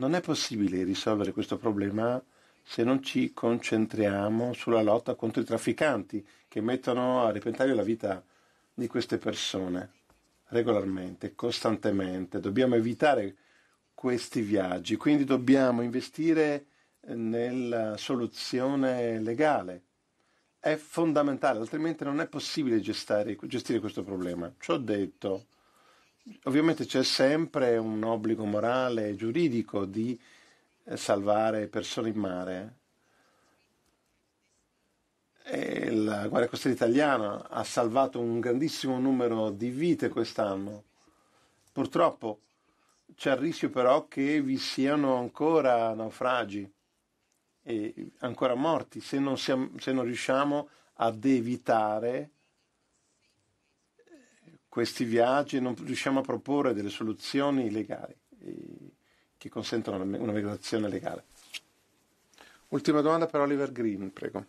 Non è possibile risolvere questo problema se non ci concentriamo sulla lotta contro i trafficanti che mettono a repentaglio la vita di queste persone regolarmente, costantemente. Dobbiamo evitare questi viaggi, quindi dobbiamo investire nella soluzione legale. È fondamentale, altrimenti non è possibile gestare, gestire questo problema. Ciò detto, ovviamente c'è sempre un obbligo morale e giuridico di eh, salvare persone in mare. E la Guardia Costiera Italiana ha salvato un grandissimo numero di vite quest'anno. Purtroppo c'è il rischio però che vi siano ancora naufragi e ancora morti se non, siamo, se non riusciamo ad evitare questi viaggi e non riusciamo a proporre delle soluzioni legali eh, che consentano una migrazione legale. Ultima domanda per Oliver Green, prego.